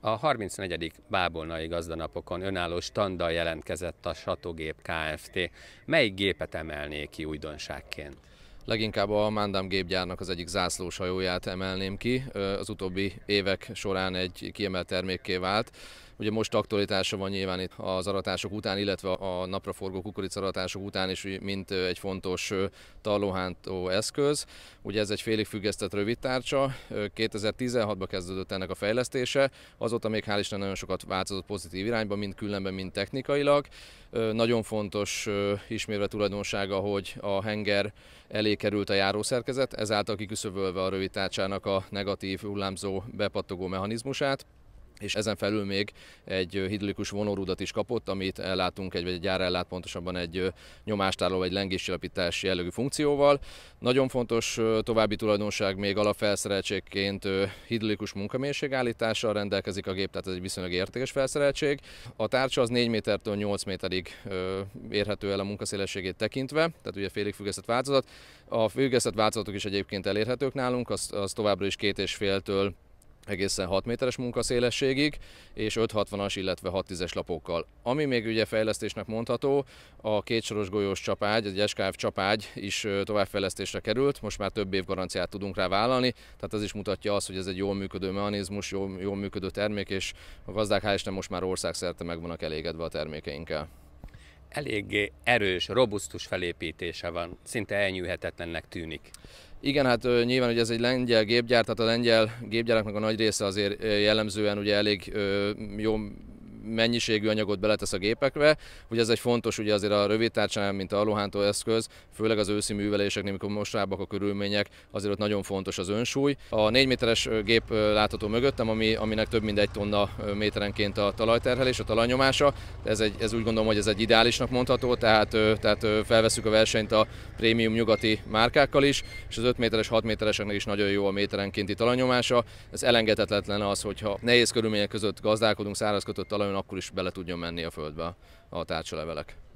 A 34. Bábolnai gazdanapokon önálló standdal jelentkezett a Satogép Kft. Melyik gépet emelné ki újdonságként? Leginkább a Mándám gépgyárnak az egyik zászlós hajóját emelném ki. Az utóbbi évek során egy kiemelt termékké vált. Ugye most aktualitása van nyilván itt az aratások után, illetve a napraforgó kukoricaratások után is, mint egy fontos tarlóhántó eszköz. Ugye ez egy félig függesztett rövid tárcsa, 2016-ban kezdődött ennek a fejlesztése, azóta még hál' Isten nagyon sokat változott pozitív irányba, mind különben, mind technikailag. Nagyon fontos ismérve tulajdonsága, hogy a henger elé került a járószerkezet, ezáltal kiküszöbölve a rövid tárcsának a negatív hullámzó bepattogó mechanizmusát és ezen felül még egy hidrolikus vonórudat is kapott, amit ellátunk, egy, vagy egy gyárellát, pontosabban egy nyomástároló vagy lengéscsillapítás jellegű funkcióval. Nagyon fontos további tulajdonság még alapfelszereltségként hidrolikus munkamérség állítással rendelkezik a gép, tehát ez egy viszonylag értékes felszereltség. A tárcsa az 4 métertől 8 méterig érhető el a munkaszélességét tekintve, tehát ugye félig függesztett változat. A függesztett változatok is egyébként elérhetők nálunk, az, az továbbra is két és féltől egészen 6 méteres munkaszélességig, és 560-as, illetve 6-10-es lapokkal. Ami még ugye fejlesztésnek mondható, a kétsoros golyós csapágy, egy SKF csapágy is továbbfejlesztésre került, most már több év garanciát tudunk rá vállalni, tehát ez is mutatja azt, hogy ez egy jól működő mechanizmus, jól, jól működő termék, és a gazdák hál' Isten most már országszerte meg vannak elégedve a termékeinkkel eléggé erős, robusztus felépítése van, szinte elnyűhetetlennek tűnik. Igen, hát nyilván ugye ez egy lengyel gépgyár, tehát a lengyel gépgyáraknak a nagy része azért jellemzően ugye elég jó mennyiségű anyagot beletesz a gépekbe. Ugye ez egy fontos, ugye azért a rövid tárcsán, mint a aluhántó eszköz, főleg az őszi műveléseknél, amikor most a körülmények, azért ott nagyon fontos az önsúly. A 4 méteres gép látható mögöttem, ami, aminek több mint egy tonna méterenként a talajterhelés, a talajnyomása. Ez, egy, ez úgy gondolom, hogy ez egy ideálisnak mondható, tehát, tehát felveszük a versenyt a prémium nyugati márkákkal is, és az 5 méteres, 6 métereseknek is nagyon jó a méterenkénti talajnyomása. Ez elengedhetetlen az, hogyha nehéz körülmények között gazdálkodunk szárazkötött talaj megfelelően akkor is bele tudjon menni a földbe a tárcsalevelek.